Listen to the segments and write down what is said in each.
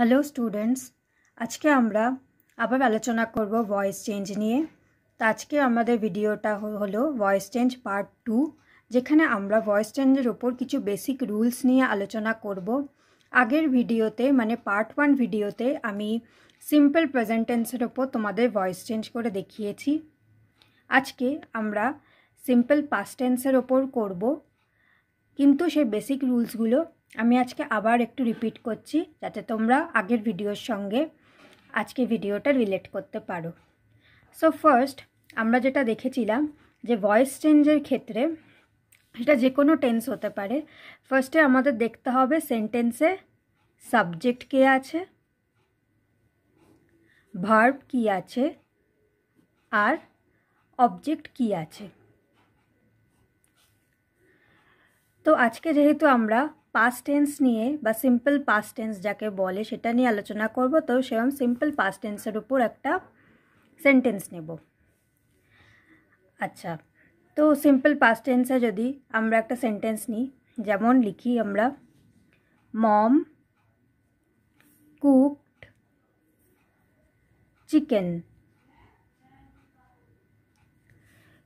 hello students আজকে আমরা আবার আলোচনা করব ভয়েস চেঞ্জ নিয়ে তো আজকে আমাদের ভিডিওটা হলো ভয়েস চেঞ্জ পার্ট টু যেখানে আমরা ভয়েস চেঞ্জের ওপর কিছু বেসিক রুলস নিয়ে আলোচনা করব আগের ভিডিওতে মানে পার্ট ওয়ান ভিডিওতে আমি সিম্পল প্রেজেন্টেন্সের ওপর তোমাদের ভয়েস চেঞ্জ করে দেখিয়েছি আজকে আমরা সিম্পল পাস্টেন্সের ওপর করব কিন্তু সেই বেসিক রুলসগুলো আমি আজকে আবার একটু রিপিট করছি যাতে তোমরা আগের ভিডিওর সঙ্গে আজকে ভিডিওটা রিলেট করতে পারো সো ফার্স্ট আমরা যেটা দেখেছিলাম যে ভয়েস চেঞ্জের ক্ষেত্রে সেটা যে কোনো টেন্স হতে পারে ফার্স্টে আমাদের দেখতে হবে সেন্টেন্সে সাবজেক্ট কে আছে ভার্ব কি আছে আর অবজেক্ট কি আছে তো আজকে যেহেতু আমরা পাস্ট টেন্স নিয়ে বা সিম্পল পাস্ট টেন্স যাকে বলে সেটা নিয়ে আলোচনা করব তো সেরকম সিম্পল পাস্ট টেন্সের উপর একটা সেন্টেন্স নেব আচ্ছা তো সিম্পল পাস্ট টেন্সে যদি আমরা একটা সেন্টেন্স নিই যেমন লিখি আমরা মম কুকড চিকেন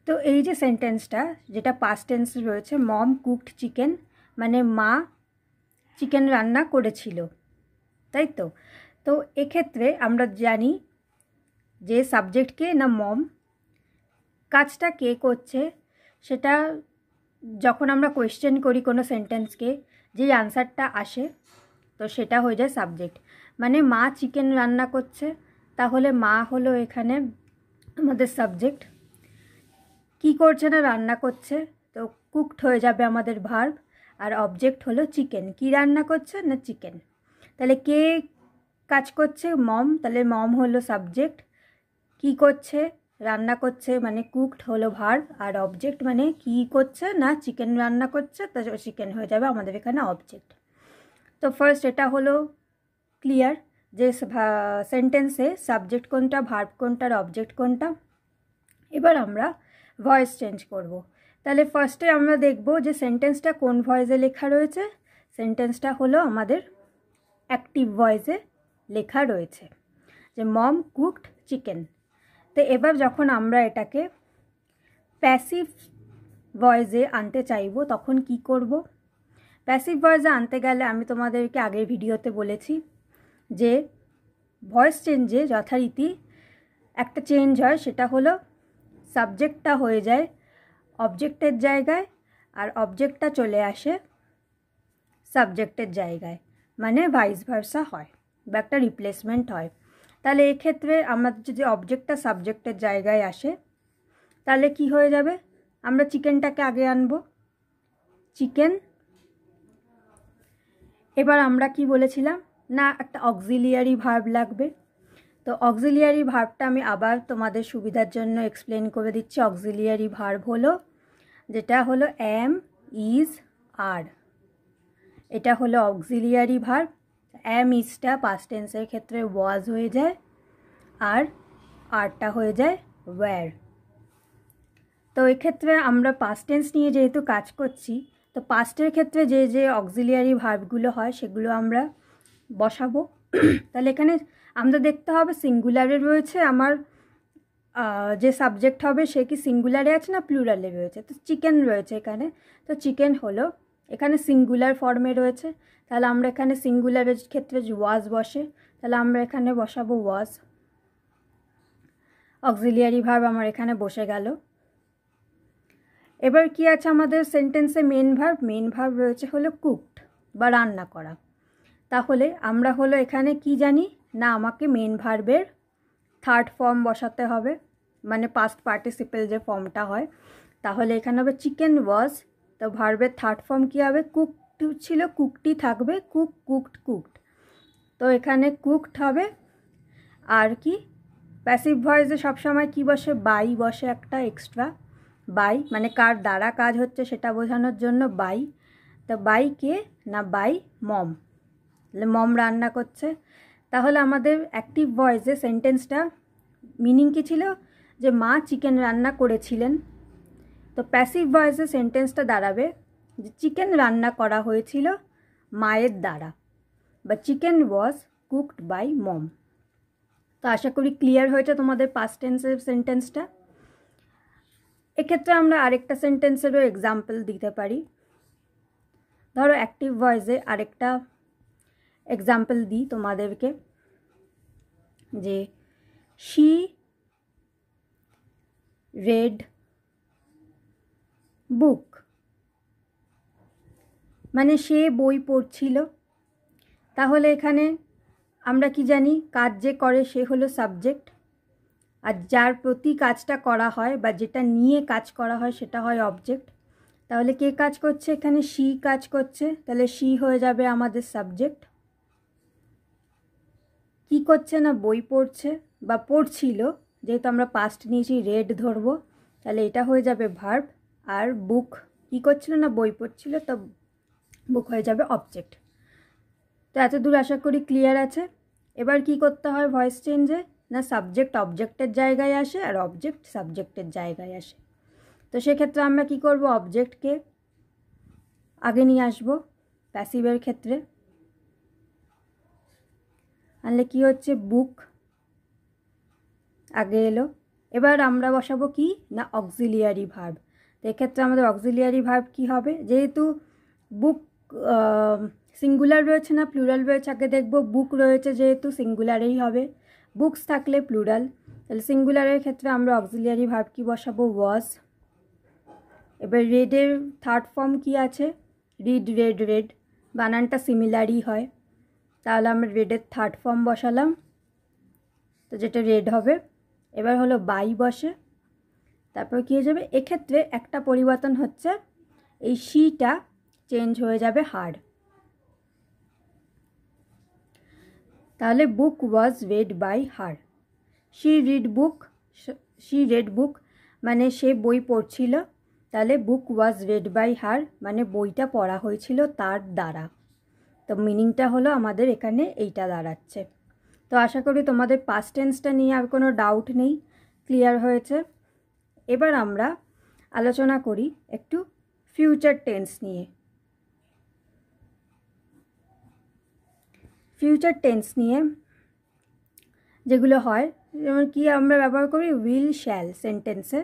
তো এই যে সেন্টেন্সটা যেটা পাস্ট টেন্স রয়েছে মম কুকড চিকেন মানে মা চিকেন রান্না করেছিল তাই তো তো এক্ষেত্রে আমরা জানি যে সাবজেক্টকে না মম কাজটা কে করছে সেটা যখন আমরা কোয়েশ্চেন করি কোনো সেন্টেন্সকে যে আনসারটা আসে তো সেটা হয়ে যায় সাবজেক্ট মানে মা চিকেন রান্না করছে তাহলে মা হলো এখানে আমাদের সাবজেক্ট কি করছে না রান্না করছে তো কুকড হয়ে যাবে আমাদের ভার্ব আর অবজেক্ট হলো চিকেন কি রান্না করছে না চিকেন তাহলে কে কাজ করছে মম তাহলে মম হলো সাবজেক্ট কি করছে রান্না করছে মানে কুকড হলো ভার্ব আর অবজেক্ট মানে কি করছে না চিকেন রান্না করছে তা চিকেন হয়ে যাবে আমাদের এখানে অবজেক্ট তো ফার্স্ট এটা হলো ক্লিয়ার যে সেন্টেন্সে সাবজেক্ট কোনটা ভার্ব কোনটা আর অবজেক্ট কোনটা এবার আমরা ভয়েস চেঞ্জ করব তাহলে ফার্স্টে আমরা দেখব যে সেন্টেন্সটা কোন ভয়েসে লেখা রয়েছে সেন্টেন্সটা হলো আমাদের অ্যাক্টিভ ভয়েসে লেখা রয়েছে যে মম কুকড চিকেন তো এবার যখন আমরা এটাকে প্যাসিভ ভয়েসে আনতে চাইব তখন কি করব প্যাসিভ ভয়েসে আনতে গেলে আমি তোমাদেরকে আগের ভিডিওতে বলেছি যে ভয়েস চেঞ্জে যথারীতি একটা চেঞ্জ হয় সেটা হলো সাবজেক্টটা হয়ে যায় অবজেক্টের জায়গায় আর অবজেক্টটা চলে আসে সাবজেক্টের জায়গায় মানে ভাইস ভার্সা হয় বা একটা রিপ্লেসমেন্ট হয় তাহলে এক্ষেত্রে আমাদের যদি অবজেক্টটা সাবজেক্টের জায়গায় আসে তাহলে কি হয়ে যাবে আমরা চিকেনটাকে আগে আনবো চিকেন এবার আমরা কি বলেছিলাম না একটা অক্সিলিয়ারি ভার্ব লাগবে তো অক্সিলিয়ারি ভার্বটা আমি আবার তোমাদের সুবিধার জন্য এক্সপ্লেন করে দিচ্ছি অক্সিলিয়ারি ভার্ব হলো যেটা হলো অ্যাম ইজ আর এটা হলো অক্সিলিয়ারি ভার অ্যাম ইজটা পাস্ট টেন্সের ক্ষেত্রে ওয়াজ হয়ে যায় আর আরটা হয়ে যায় ওয়্যার তো এক্ষেত্রে আমরা পাস্ট টেন্স নিয়ে যেহেতু কাজ করছি তো পাস্টের ক্ষেত্রে যে যে অক্সিলিয়ারি ভার্বগুলো হয় সেগুলো আমরা বসাবো তাহলে এখানে আমরা দেখতে হবে সিঙ্গুলারে রয়েছে আমার যে সাবজেক্ট হবে সে কি সিঙ্গুলারে আছে না প্লুরালে রয়েছে তো চিকেন রয়েছে এখানে তো চিকেন হলো এখানে সিঙ্গুলার ফর্মে রয়েছে তাহলে আমরা এখানে সিঙ্গুলারের ক্ষেত্রে ওয়াজ বসে তাহলে আমরা এখানে বসাবো ওয়াজ অক্সিলিয়ারি ভার্ব আমার এখানে বসে গেল এবার কি আছে আমাদের সেন্টেন্সে মেন ভার্ব মেন ভার্ব রয়েছে হলো কুকড বা রান্না করা তাহলে আমরা হলো এখানে কি জানি না আমাকে মেন ভার্বের থার্ড ফর্ম বসাতে হবে মানে পাস্ট পার্টিসিপেল যে ফর্মটা হয় তাহলে এখানে হবে চিকেন ওয়াজ তো ভার্বের থার্ড ফর্ম কী হবে কুকড ছিল কুকটি থাকবে কুক কুকড কুকড তো এখানে কুকড হবে আর কি প্যাসিভ ভয়েসে সবসময় কি বসে বাই বসে একটা এক্সট্রা বাই মানে কার দ্বারা কাজ হচ্ছে সেটা বোঝানোর জন্য বাই তো বাই কে না বাই মম মম রান্না করছে তাহলে আমাদের অ্যাক্টিভ ভয়েসে সেন্টেন্সটা মিনিং কী ছিল যে মা চিকেন রান্না করেছিলেন তো প্যাসিভ ভয়েসে সেন্টেন্সটা দাঁড়াবে যে চিকেন রান্না করা হয়েছিল মায়ের দ্বারা বা chicken was cooked by mom তো আশা করি ক্লিয়ার হয়েছে তোমাদের পাস্ট টেন্সের সেন্টেন্সটা এক্ষেত্রে আমরা আরেকটা সেন্টেন্সেরও এক্সাম্পল দিতে পারি ধরো অ্যাক্টিভ ভয়েসে আরেকটা এক্সাম্পল দিই তোমাদেরকে যে শি রেড বুক মানে সে বই পড়ছিল তাহলে এখানে আমরা কি জানি কাজ যে করে সে হলো সাবজেক্ট আর যার প্রতি কাজটা করা হয় বা যেটা নিয়ে কাজ করা হয় সেটা হয় অবজেক্ট তাহলে কে কাজ করছে এখানে সি কাজ করছে তাহলে সি হয়ে যাবে আমাদের সাবজেক্ট কি করছে না বই পড়ছে বা পড়ছিল যেহেতু আমরা পাস্ট নিয়েছি রেড ধরব তাহলে এটা হয়ে যাবে ভার্ব আর বুক কি করছিল না বই পড়ছিল তো বুক হয়ে যাবে অবজেক্ট তো এত দূর আশা করি ক্লিয়ার আছে এবার কি করতে হয় ভয়েস চেঞ্জে না সাবজেক্ট অবজেক্টের জায়গায় আসে আর অবজেক্ট সাবজেক্টের জায়গায় আসে তো সেক্ষেত্রে আমরা কি করব অবজেক্টকে আগে নিয়ে আসব প্যাসিভের ক্ষেত্রে আনলে কি হচ্ছে বুক আগে এলো এবার আমরা বসাবো কি না অক্সিলিয়ারি ভার্ব তো এক্ষেত্রে আমাদের অক্সিলিয়ারি ভার্ব কি হবে যেহেতু বুক সিঙ্গুলার রয়েছে না প্লুরাল রয়েছে আগে দেখব বুক রয়েছে যেহেতু সিঙ্গুলারেই হবে বুকস থাকলে প্লুরাল তাহলে সিঙ্গুলারের ক্ষেত্রে আমরা অক্সিলিয়ারি ভার্ব কি বসাবো ওয়াজ এবার রেডের থার্ড ফর্ম কি আছে রিড রেড রেড বানানটা সিমিলারই হয় তাহলে আমরা রেডের থার্ড ফর্ম বসালাম তো যেটা রেড হবে এবার হলো বাই বসে তারপর কী হয়ে যাবে এক্ষেত্রে একটা পরিবর্তন হচ্ছে এই সিটা চেঞ্জ হয়ে যাবে হার তাহলে book was read by her she read book she read book মানে সে বই পড়ছিল তাহলে বুক ওয়াজ রেড বাই হার মানে বইটা পড়া হয়েছিল তার দ্বারা তো মিনিংটা হলো আমাদের এখানে এইটা দাঁড়াচ্ছে তো আশা করি তোমাদের পাস্ট টেন্সটা নিয়ে আর কোনো ডাউট নেই ক্লিয়ার হয়েছে এবার আমরা আলোচনা করি একটু ফিউচার টেন্স নিয়ে ফিউচার টেন্স নিয়ে যেগুলো হয় যেমন কি আমরা ব্যবহার করি উইল শ্যাল সেন্টেন্সে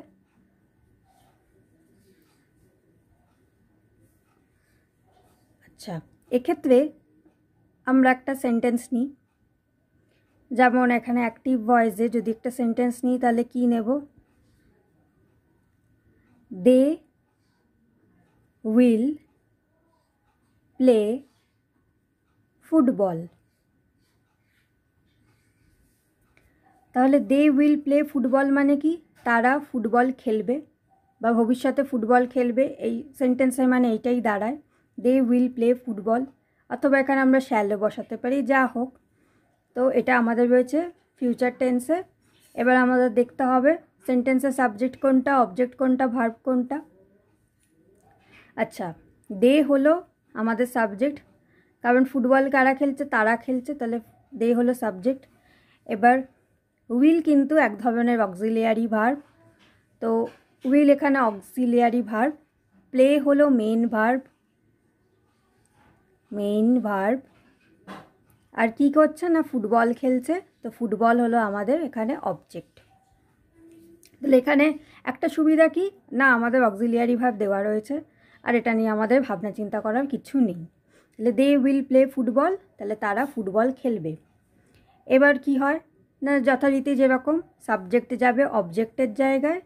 আচ্ছা এক্ষেত্রে আমরা একটা সেন্টেন্স নিই যেমন এখানে অ্যাক্টিভ ভয়েসে যদি একটা সেন্টেন্স নিই তাহলে কি নেব দে উইল প্লে ফুটবল তাহলে দে উইল প্লে ফুটবল মানে কি তারা ফুটবল খেলবে বা ভবিষ্যতে ফুটবল খেলবে এই সেন্টেন্সের মানে এইটাই দাঁড়ায় দে উইল প্লে ফুটবল অথবা এখানে আমরা শ্যালো বসাতে পারি যা হোক তো এটা আমাদের রয়েছে ফিউচার টেন্সে এবার আমাদের দেখতে হবে সেন্টেন্সের সাবজেক্ট কোনটা অবজেক্ট কোনটা ভার্ব কোনটা আচ্ছা দে হলো আমাদের সাবজেক্ট কারণ ফুটবল কারা খেলছে তারা খেলছে তাহলে দে হলো সাবজেক্ট এবার উইল কিন্তু এক ধরনের অক্সিলিয়ারি ভার্ব তো উইল এখানে অক্সিলিয়ারি ভার্ব প্লে হলো মেন ভার্ব মেইন ভার্ব আর কি করছে না ফুটবল খেলছে তো ফুটবল হলো আমাদের এখানে অবজেক্ট তাহলে এখানে একটা সুবিধা কি না আমাদের অক্সিলিয়ারি ভাব দেওয়া রয়েছে আর এটা নিয়ে আমাদের ভাবনা চিন্তা করার কিছু নেই তাহলে দে উইল প্লে ফুটবল তাহলে তারা ফুটবল খেলবে এবার কি হয় না যথারীতি যেরকম সাবজেক্ট যাবে অবজেক্টের জায়গায়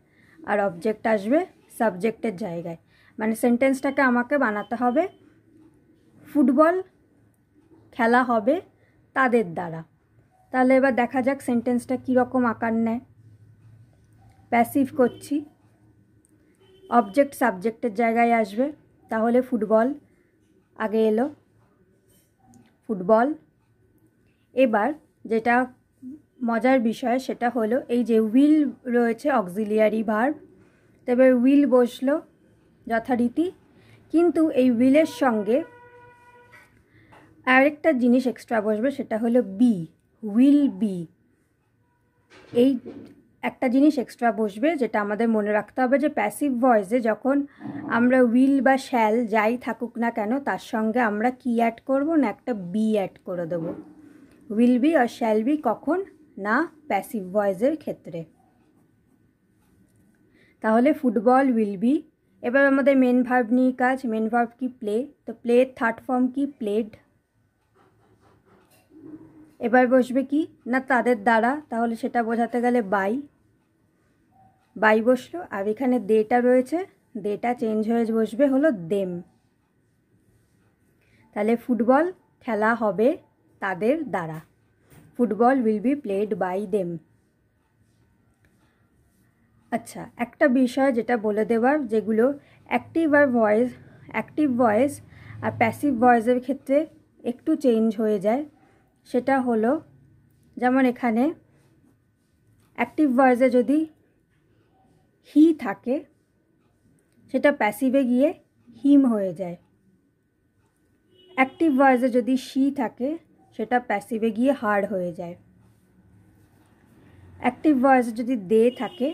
আর অবজেক্ট আসবে সাবজেক্টের জায়গায় মানে সেন্টেন্সটাকে আমাকে বানাতে হবে ফুটবল খেলা হবে তাদের দ্বারা তাহলে এবার দেখা যাক সেন্টেন্সটা কীরকম আকার নেয় প্যাসিভ করছি অবজেক্ট সাবজেক্টের জায়গায় আসবে তাহলে ফুটবল আগে এলো ফুটবল এবার যেটা মজার বিষয় সেটা হলো এই যে উইল রয়েছে অক্সিলিয়ারি ভার্ব তবে উইল বসলো যথারীতি কিন্তু এই উইলের সঙ্গে আরেকটা জিনিস এক্সট্রা বসবে সেটা হলো বি উইল বি এই একটা জিনিস এক্সট্রা বসবে যেটা আমাদের মনে রাখতে হবে যে প্যাসিভ ভয়েসে যখন আমরা উইল বা শ্যাল যাই থাকুক না কেন তার সঙ্গে আমরা কি অ্যাড করব না একটা বি অ্যাড করে দেব উইল বি আর শ্যাল বি কখন না প্যাসিভ ভয়েসের ক্ষেত্রে তাহলে ফুটবল উইল বি এবার আমাদের মেন ভার্ব নিয়ে কাজ মেন ভার্ব কি প্লে তো প্লে থার্ড ফর্ম কি প্লেড এবার বসবে কি না তাদের দ্বারা তাহলে সেটা বোঝাতে গেলে বাই বাই বসলো আর এখানে দেটা রয়েছে দেটা চেঞ্জ হয়ে বসবে হলো দেম তাহলে ফুটবল খেলা হবে তাদের দ্বারা football will be played by them আচ্ছা একটা বিষয় যেটা বলে দেওয়ার যেগুলো অ্যাক্টিভ আর ভয়েস অ্যাক্টিভ ভয়েস আর প্যাসিভ ভয়েসের ক্ষেত্রে একটু চেঞ্জ হয়ে যায় সেটা হলো যেমন এখানে অ্যাক্টিভ ভয়েসে যদি হি থাকে সেটা প্যাসিভে গিয়ে হিম হয়ে যায় অ্যাক্টিভ ভয়েসে যদি শি থাকে সেটা প্যাসিভে গিয়ে হার্ড হয়ে যায় অ্যাক্টিভ ভয়েসে যদি দে থাকে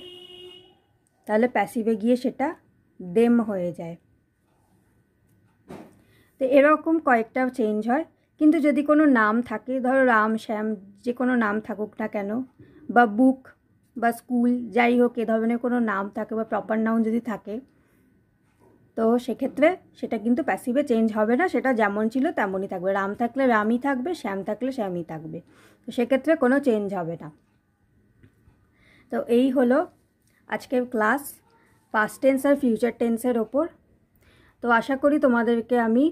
তাহলে প্যাসিভে গিয়ে সেটা দেম হয়ে যায় তো এরকম কয়েকটা চেঞ্জ হয় কিন্তু যদি কোনো নাম থাকে ধরো রাম শ্যাম যে কোনো নাম থাকুক না কেন বা বুক বা স্কুল যাই হোক এ ধরনের কোনো নাম থাকে বা প্রপার নাউন যদি থাকে তো সেক্ষেত্রে সেটা কিন্তু প্যাসিভে চেঞ্জ হবে না সেটা যেমন ছিল তেমনই থাকবে রাম থাকলে রামই থাকবে শ্যাম থাকলে শ্যামই থাকবে তো সেক্ষেত্রে কোনো চেঞ্জ হবে না তো এই হলো আজকের ক্লাস পাস্ট টেন্স আর ফিউচার টেন্সের ওপর তো আশা করি তোমাদেরকে আমি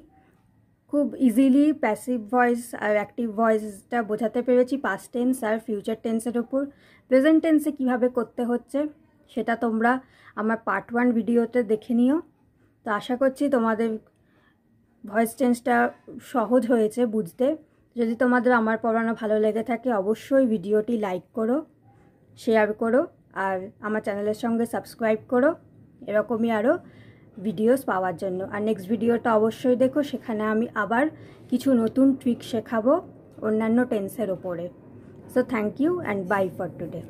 খুব ইজিলি প্যাসিভ ভয়েস আর অ্যাক্টিভ ভয়েসটা বোঝাতে পেরেছি পাস্ট টেন্স আর ফিউচার টেন্সের ওপর প্রেজেন্ট টেন্সে কিভাবে করতে হচ্ছে সেটা তোমরা আমার পার্ট ওয়ান ভিডিওতে দেখে নিও তো আশা করছি তোমাদের ভয়েস চেঞ্জটা সহজ হয়েছে বুঝতে যদি তোমাদের আমার পড়ানো ভালো লেগে থাকে অবশ্যই ভিডিওটি লাইক করো শেয়ার করো আর আমার চ্যানেলের সঙ্গে সাবস্ক্রাইব করো এরকমই আরও ভিডিওস পাওয়ার জন্য আর নেক্সট ভিডিওটা অবশ্যই দেখো সেখানে আমি আবার কিছু নতুন ট্রিক শেখাবো অন্যান্য টেন্সের ওপরে so thank you and bye for today